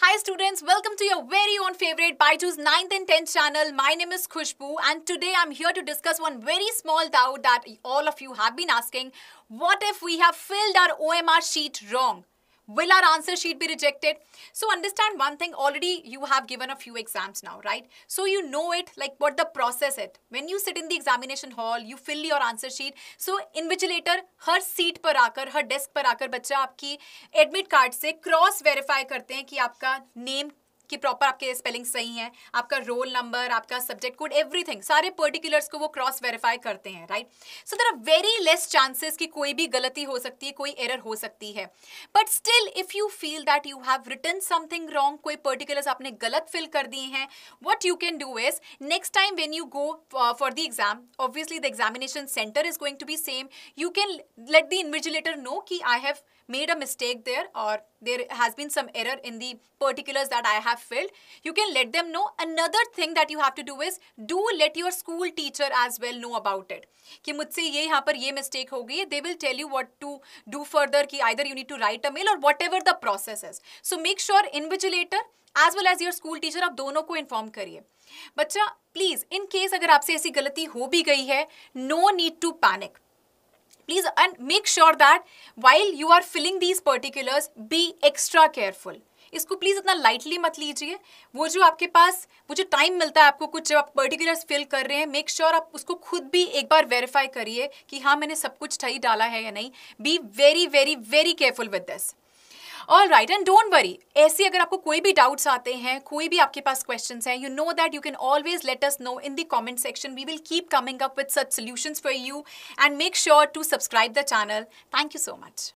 Hi students, welcome to your very own favorite Baiju's 9th and 10th channel. My name is Khushbu and today I'm here to discuss one very small doubt that all of you have been asking. What if we have filled our OMR sheet wrong? Will our answer sheet be rejected? So understand one thing, already you have given a few exams now, right? So you know it, like what the process it When you sit in the examination hall, you fill your answer sheet. So invigilator her seat par aakar her desk par aakar bachcha aapki admit card se cross verify karte hain ki aapka name कि proper आपके spelling सही है आपका roll number आपका subject code everything सारे particulars को वो cross verify करते हैं right so there are very less chances कि कोई भी गलती हो सकती है कोई एरर हो सकती है but still if you feel that you have written something wrong कोई पर्टिकुलर्स आपने गलत फिल कर दिए हैं what you can do is next time when you go for the exam obviously the examination centre is going to be same you can let the invigilator know कि I have made a mistake there और there has been some error in the particulars I have have filled, you can let them know. Another thing that you have to do is do let your school teacher as well know about it. कि मुझसे ये यहाँ पर ये mistake हो गई है they will tell you what to do further कि either you need to write a mail or whatever the process is so make sure invigilator as well as your school teacher आप दोनों को inform करिए बच्चा please in case अगर आपसे ऐसी गलती हो भी गई है no need to panic please and make sure that while you are filling these particulars be extra careful इसको प्लीज़ इतना लाइटली मत लीजिए वो जो आपके पास वो जो टाइम मिलता है आपको कुछ जब आप पर्टिकुलर्स फिल कर रहे हैं मेक श्योर sure आप उसको खुद भी एक बार वेरीफाई करिए कि हाँ मैंने सब कुछ सही डाला है या नहीं be very very very careful with this all right and don't worry ऐसे अगर आपको कोई भी डाउट्स आते हैं कोई भी आपके पास क्वेश्चन हैं you know that you can always let us know in the comment section we will keep coming up with such solutions for you and make sure to subscribe the channel thank you so much